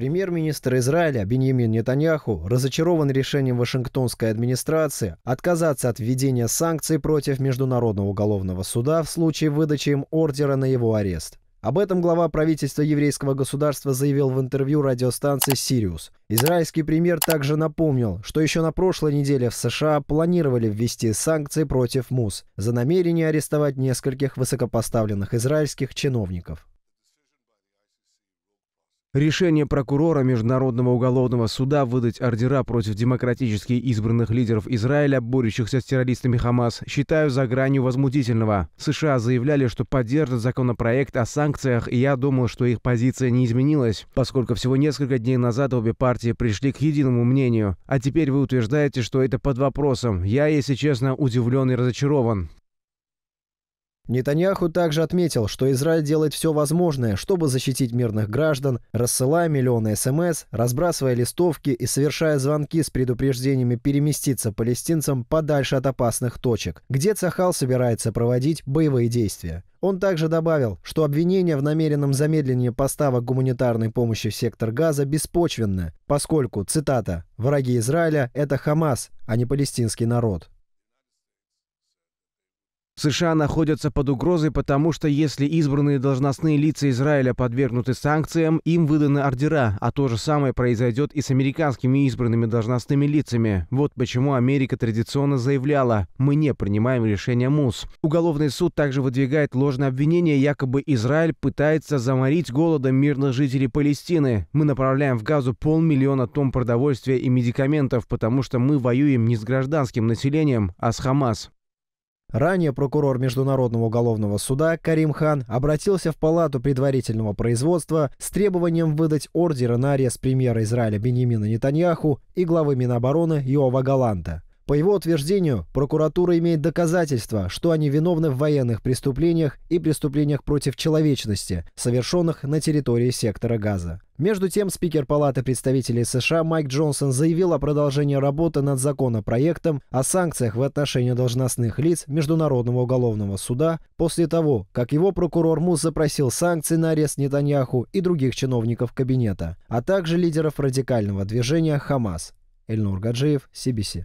Премьер-министр Израиля Беньямин Нетаньяху разочарован решением Вашингтонской администрации отказаться от введения санкций против Международного уголовного суда в случае выдачи им ордера на его арест. Об этом глава правительства еврейского государства заявил в интервью радиостанции «Сириус». Израильский премьер также напомнил, что еще на прошлой неделе в США планировали ввести санкции против МУС за намерение арестовать нескольких высокопоставленных израильских чиновников. Решение прокурора Международного уголовного суда выдать ордера против демократически избранных лидеров Израиля, борющихся с террористами Хамас, считаю за гранью возмутительного. США заявляли, что поддержат законопроект о санкциях, и я думал, что их позиция не изменилась, поскольку всего несколько дней назад обе партии пришли к единому мнению. А теперь вы утверждаете, что это под вопросом. Я, если честно, удивлен и разочарован. Нетаньяху также отметил, что Израиль делает все возможное, чтобы защитить мирных граждан, рассылая миллионы СМС, разбрасывая листовки и совершая звонки с предупреждениями переместиться палестинцам подальше от опасных точек, где Цахал собирается проводить боевые действия. Он также добавил, что обвинения в намеренном замедлении поставок гуманитарной помощи в сектор Газа беспочвенны, поскольку, цитата, «враги Израиля – это Хамас, а не палестинский народ». США находятся под угрозой, потому что если избранные должностные лица Израиля подвергнуты санкциям, им выданы ордера, а то же самое произойдет и с американскими избранными должностными лицами. Вот почему Америка традиционно заявляла «Мы не принимаем решение МУС». Уголовный суд также выдвигает ложное обвинение, якобы Израиль пытается заморить голодом мирных жителей Палестины. Мы направляем в Газу полмиллиона тонн продовольствия и медикаментов, потому что мы воюем не с гражданским населением, а с Хамас. Ранее прокурор Международного уголовного суда Карим Хан обратился в Палату предварительного производства с требованием выдать ордеры на арест премьера Израиля Беньямина Нетаньяху и главы Минобороны Йова Галанта. По его утверждению, прокуратура имеет доказательства, что они виновны в военных преступлениях и преступлениях против человечности, совершенных на территории сектора газа. Между тем, спикер Палаты представителей США Майк Джонсон заявил о продолжении работы над законопроектом о санкциях в отношении должностных лиц Международного уголовного суда после того, как его прокурор Мус запросил санкции на арест Нетаньяху и других чиновников кабинета, а также лидеров радикального движения «Хамас». Эльнур Гаджиев, CBC.